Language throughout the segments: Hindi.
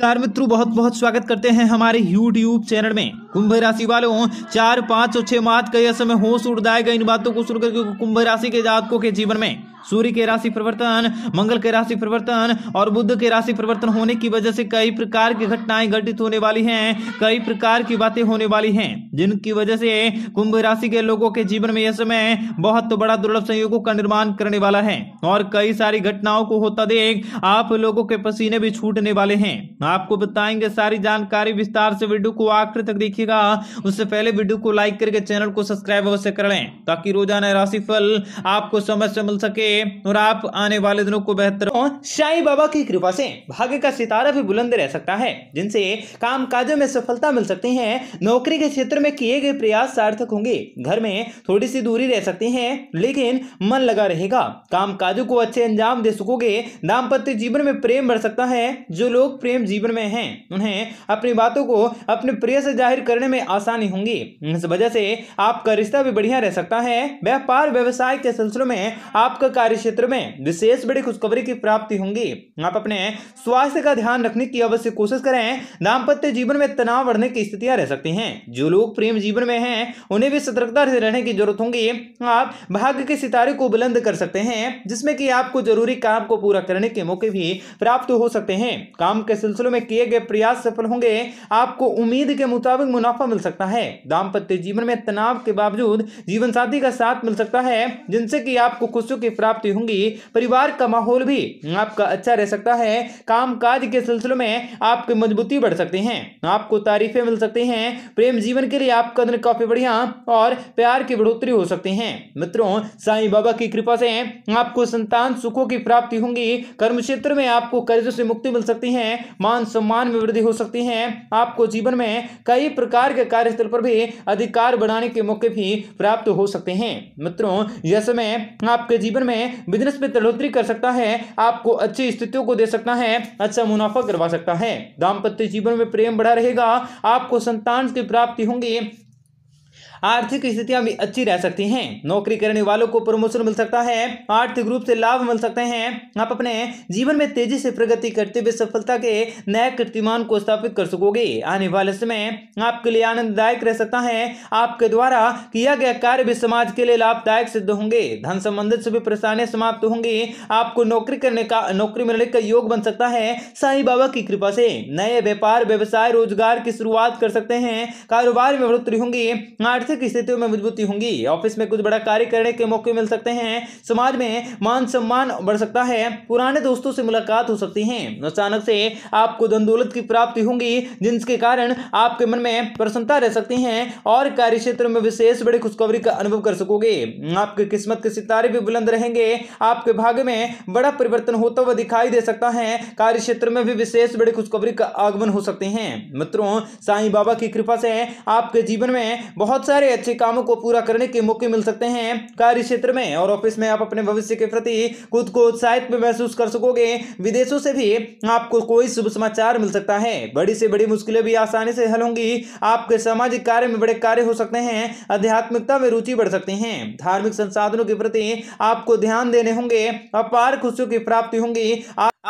कार मित्रों बहुत बहुत स्वागत करते हैं हमारे यूट्यूब चैनल में कुंभ राशि वालों चार पाँच और छह मात का यह समय होश उड़ जाएगा इन बातों को सुनकर कुंभ राशि के जातकों के जीवन में सूर्य के राशि परिवर्तन मंगल के राशि परिवर्तन और बुद्ध के राशि परिवर्तन होने की वजह से कई प्रकार की घटनाएं घटित होने वाली हैं कई प्रकार की बातें होने वाली हैं जिनकी वजह से कुंभ राशि के लोगों के जीवन में यह समय बहुत तो बड़ा दुर्लभ संयोगों का निर्माण करने वाला है और कई सारी घटनाओं को होता देख आप लोगों के पसीने भी छूटने वाले हैं आपको बताएंगे सारी जानकारी विस्तार से वीडियो को आखिर तक देखिएगा उससे पहले वीडियो को लाइक करके चैनल को सब्सक्राइब अवश्य कर लें ताकि रोजाना फल आपको समझ से मिल सके और आप आने वाले दिनों को बेहतर और साई बाबा की कृपा से भाग्य का सितारा भी बुलंद रह सकता है जिनसे काम काजों में सफलता मिल सकती है नौकरी के क्षेत्र में किए गए प्रयास सार्थक होंगे घर में थोड़ी सी दूरी रह सकती है लेकिन मन लगा रहेगा काम काजों को अच्छे अंजाम दे सकोगे दाम्पत्य जीवन में प्रेम बढ़ सकता है जो लोग प्रेम जीवन में हैं उन्हें अपनी बातों को अपने प्रिय से जाहिर करने में आसानी होंगी इस वजह से आपका रिश्ता भी बढ़िया रह सकता है व्यापार व्यवसाय के सिलसिलों में आपका कार्य क्षेत्र में विशेष बड़ी खुशखबरी की प्राप्ति होंगी आप अपने स्वास्थ्य का ध्यान रखने की अवश्य कोशिश करें दाम्पत्य जीवन में तनाव बढ़ने की स्थितियां रह सकती हैं जो लोग प्रेम जीवन में हैं उन्हें भी सतर्कता से रहने की जरूरत होगी आप भाग्य के सितारे को बुलंद कर सकते हैं जिसमें कि आपको जरूरी काम को पूरा करने के मौके भी प्राप्त हो सकते हैं काम के सिलसिले में किए गए प्रयास सफल होंगे आपको उम्मीद के मुताबिक मुनाफा मिल सकता है दाम्पत्य जीवन में तनाव के बावजूद जीवन साथी का साथ मिल सकता है जिनसे कि आपको खुशियों की प्राप्त प्राप्ति होंगी परिवार का माहौल भी आपका अच्छा रह सकता है काम काज के सिलसिले में आपकी मजबूती बढ़ सकती है आपको तारीफें मिल सकती हैं प्रेम जीवन के लिए आपका दिन काफी बढ़िया और प्यार की बढ़ोतरी हो सकती है मित्रों साई बाबा की कृपा से आपको संतान सुखों की प्राप्ति होंगी कर्म क्षेत्र में आपको कर्जों से मुक्ति मिल सकती है मान सम्मान में वृद्धि हो सकती है आपको जीवन में कई प्रकार के कार्यस्थल पर भी अधिकार बढ़ाने के मौके भी प्राप्त हो सकते हैं मित्रों यह समय आपके जीवन में बिजनेस में तड़ोतरी कर सकता है आपको अच्छी स्थितियों को दे सकता है अच्छा मुनाफा करवा सकता है दाम्पत्य जीवन में प्रेम बढ़ा रहेगा आपको संतान की प्राप्ति होंगी आर्थिक स्थितियां भी अच्छी रह सकती हैं नौकरी करने वालों को प्रमोशन मिल सकता है आर्थिक रूप से लाभ मिल सकते हैं आप अपने जीवन में तेजी से प्रगति करते हुए सफलता के नए कीर्तिमान को स्थापित कर सकोगे आने वाले समय आपके लिए आनंददायक रह सकता है आपके द्वारा किया गया कार्य भी समाज के लिए लाभदायक सिद्ध होंगे धन संबंधित सभी परेशानियां समाप्त होंगी आपको नौकरी करने का नौकरी मिलने का योग बन सकता है साई बाबा की कृपा से नए व्यापार व्यवसाय रोजगार की शुरुआत कर सकते हैं कारोबार में बढ़ोतरी होंगी आठ आर्थिक स्थितियों में मजबूती होंगी ऑफिस में कुछ बड़ा कार्य करने के मौके मिल सकते हैं समाज में मान सम्मान बढ़ सकता है पुराने दोस्तों से मुलाकात हो सकती है अचानक से आपको दंदौलत की प्राप्ति होंगी जिनके कारण आपके मन में प्रसन्नता रह सकती है और कार्य में विशेष बड़ी खुशखबरी का अनुभव कर सकोगे आपके किस्मत के सितारे भी बुलंद रहेंगे आपके भाग्य में बड़ा परिवर्तन होता हुआ दिखाई दे सकता है कार्य क्षेत्र में भी विशेष बड़ी खुशखबरी का आगमन हो सकते हैं मित्रों साईं बाबा की कृपा से आपके जीवन में बहुत सा सारे अच्छे कामों को पूरा करने के मौके मिल सकते हैं कार्य क्षेत्र में और ऑफिस में आप अपने भविष्य के प्रति खुद को उत्साहित महसूस कर सकोगे विदेशों से भी आपको कोई शुभ समाचार मिल सकता है बड़ी से बड़ी मुश्किलें भी आसानी से हल होंगी आपके सामाजिक कार्य में बड़े कार्य हो सकते हैं अध्यात्मिकता में रुचि बढ़ सकती है धार्मिक संसाधनों के प्रति आपको ध्यान देने होंगे अपार खुशियों की प्राप्ति होंगी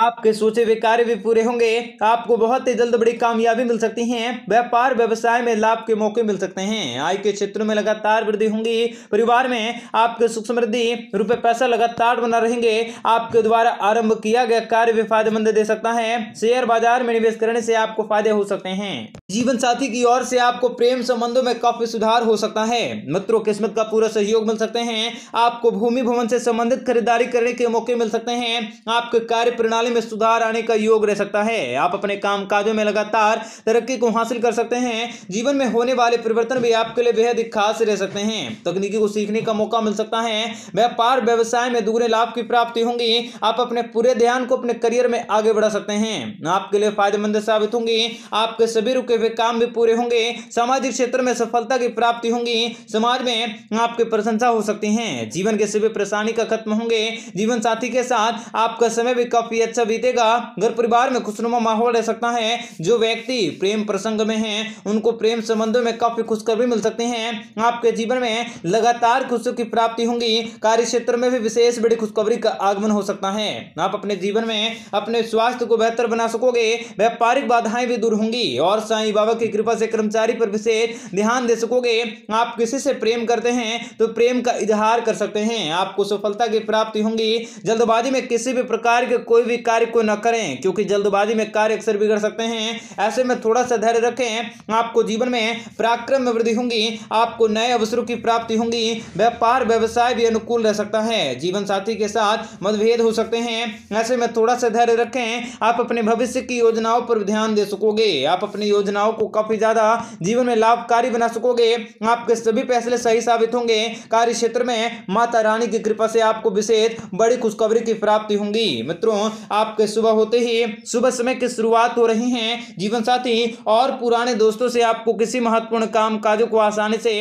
आपके सोचे हुए कार्य भी पूरे होंगे आपको बहुत ही जल्द बड़ी कामयाबी मिल सकती है व्यापार व्यवसाय में लाभ के मौके मिल सकते हैं आय के क्षेत्र में लगातार वृद्धि होंगी परिवार में आपके सुख समृद्धि रुपए पैसा लगातार बना रहेंगे आपके द्वारा आरंभ किया गया कार्य भी फायदेमंद दे सकता है शेयर बाजार में निवेश करने से आपको फायदे हो सकते हैं जीवन साथी की ओर से आपको प्रेम संबंधों में काफी सुधार हो सकता है मित्रों किस्मत का पूरा सहयोग मिल सकते हैं आपको भूमि भवन से संबंधित खरीदारी करने के मौके मिल सकते हैं आपके कार्य प्रणाली में सुधार आने का योग रह सकता है आप अपने काम काजों में लगातार तरक्की को हासिल कर सकते हैं जीवन में होने वाले परिवर्तन भी आपके लिए बेहद खास रह सकते हैं तकनीकी को सीखने का मौका मिल सकता है व्यापार व्यवसाय में दुगने लाभ की प्राप्ति होंगी आप अपने पूरे ध्यान को अपने करियर में आगे बढ़ा सकते हैं आपके लिए फायदेमंद साबित होंगी आपके सभी रुके हुए काम भी पूरे होंगे सामाजिक क्षेत्र में सफलता की प्राप्ति होंगी समाज में आपके प्रशंसा हो सकती है जीवन के सभी परेशानी का खत्म होंगे जीवन साथी के साथ आपका समय भी काफी अच्छा बीतेगा घर परिवार में खुशनुमा माहौल रह सकता है जो व्यक्ति प्रेम प्रसंग में है उनको प्रेम संबंधों में काफी खुशखबरी मिल सकती है आपके जीवन में लगातार खुशियों की प्राप्ति होंगी कार्य क्षेत्र में भी विशेष बड़ी खुशखबरी का आगमन हो सकता है आप अपने जीवन में अपने स्वास्थ्य को बेहतर बना सकोगे व्यापारिक बाधाएं भी दूर होंगी और साई बाबा की कृपा से कर्मचारी पर विशेष ध्यान दे सकोगे आप किसी से प्रेम करते हैं तो प्रेम का इजहार कर सकते हैं आपको सफलता की प्राप्ति होंगी जल्दबाजी में किसी भी प्रकार के कोई भी कार्य को न करें क्योंकि जल्दबाजी में कार्य अक्सर बिगड़ सकते हैं ऐसे में थोड़ा सा धैर्य रखें आपको जीवन में पराक्रम में वृद्धि होंगी आपको नए अवसरों की प्राप्ति होंगी व्यापार व्यवसाय भी अनुकूल रह सकता है जीवन साथी के साथ मतभेद हो सकते हैं ऐसे में थोड़ा सा धैर्य रखें आप अपने भविष्य की योजनाओं पर ध्यान दे सकोगे आप अपनी योजना योजनाओं को काफी ज्यादा जीवन में लाभकारी बना सकोगे आपके सभी फैसले सही साबित होंगे कार्य क्षेत्र में माता रानी की कृपा से आपको विशेष बड़ी खुशखबरी की प्राप्ति होंगी मित्रों आपके सुबह होते ही सुबह समय की शुरुआत हो रही है जीवन साथी और पुराने दोस्तों से आपको किसी महत्वपूर्ण काम काजों को आसानी से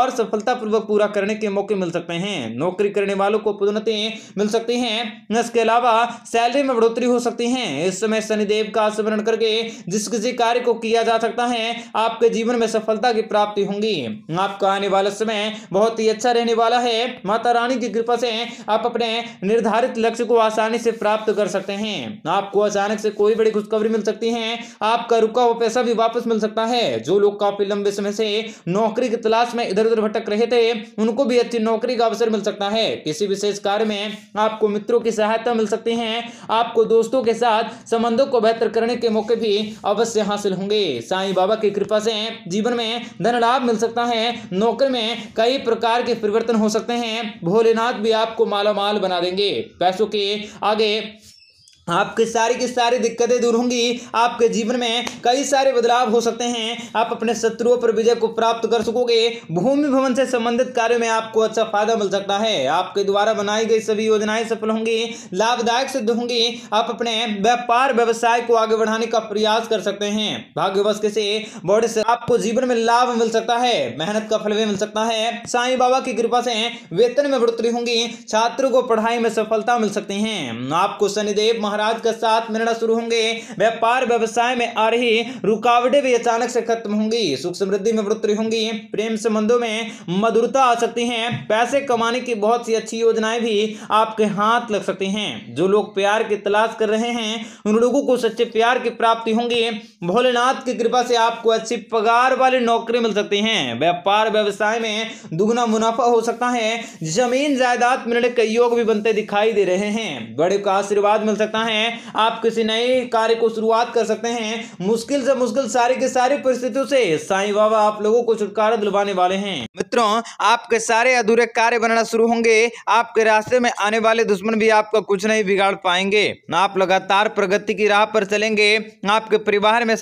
और सफलतापूर्वक पूरा करने के मौके मिल सकते हैं नौकरी करने वालों को पदोन्नति मिल सकती है इसके अलावा सैलरी में बढ़ोतरी हो सकती है इस समय शनिदेव का स्मरण करके जिस किसी कार्य को किया जा सकता है आपके जीवन में सफलता की प्राप्ति होंगी आपका आने वाला समय बहुत ही अच्छा रहने वाला है माता रानी की कृपा से आप अपने निर्धारित लक्ष्य को आसानी से प्राप्त कर सकते हैं आपको अचानक से कोई बड़ी खुशखबरी मिल सकती है आपका रुका हुआ पैसा भी वापस मिल सकता है जो लोग काफी लंबे समय से नौकरी की तलाश में इधर उधर भटक रहे थे उनको भी अच्छी नौकरी का अवसर मिल सकता है किसी विशेष कार्य में आपको मित्रों की सहायता मिल सकती है आपको दोस्तों के साथ संबंधों को बेहतर करने के मौके भी अवश्य हासिल होंगे साईं बाबा की कृपा से जीवन में धन लाभ मिल सकता है नौकर में कई प्रकार के परिवर्तन हो सकते हैं भोलेनाथ भी आपको माला माल बना देंगे पैसों के आगे आपकी सारी की सारी दिक्कतें दूर होंगी आपके जीवन में कई सारे बदलाव हो सकते हैं आप अपने शत्रुओं पर विजय को प्राप्त कर सकोगे भूमि भवन से संबंधित कार्य में आपको अच्छा फायदा मिल सकता है आपके द्वारा बनाई गई सभी योजनाएं सफल होंगी लाभदायक सिद्ध होंगी आप अपने व्यापार व्यवसाय को आगे बढ़ाने का प्रयास कर सकते हैं भाग्यवश किसी बॉडे से आपको जीवन में लाभ मिल सकता है मेहनत का फल भी मिल सकता है साई बाबा की कृपा से वेतन में बढ़ोतरी होंगी छात्रों को पढ़ाई में सफलता मिल सकती है आपको शनिदेव महाराज महाराज का साथ मिलना शुरू होंगे व्यापार व्यवसाय में आ रही रुकावटें भी अचानक से खत्म होंगी सुख समृद्धि में वृद्धि होंगी प्रेम संबंधों में मधुरता आ सकती है पैसे कमाने की बहुत सी अच्छी योजनाएं भी आपके हाथ लग सकती हैं जो लोग प्यार की तलाश कर रहे हैं उन लोगों को सच्चे प्यार की प्राप्ति होंगी भोलेनाथ की कृपा से आपको अच्छी पगार वाली नौकरी मिल सकती है व्यापार व्यवसाय में दुगना मुनाफा हो सकता है जमीन जायदाद मिलने के योग भी बनते दिखाई दे रहे हैं बड़े का आशीर्वाद मिल सकता करना है आप किसी नए कार्य को शुरुआत कर सकते हैं मुश्किल से मुश्किल सारी के सारी परिस्थितियों से साईं बाबा आप लोगों को छुटकारा दिलवाने वाले हैं मित्रों आपके सारे अधूरे कार्य बनना शुरू होंगे आपके रास्ते में आने वाले दुश्मन भी आपका कुछ नहीं बिगाड़ पाएंगे आप लगातार प्रगति की राह पर चलेंगे आपके परिवार में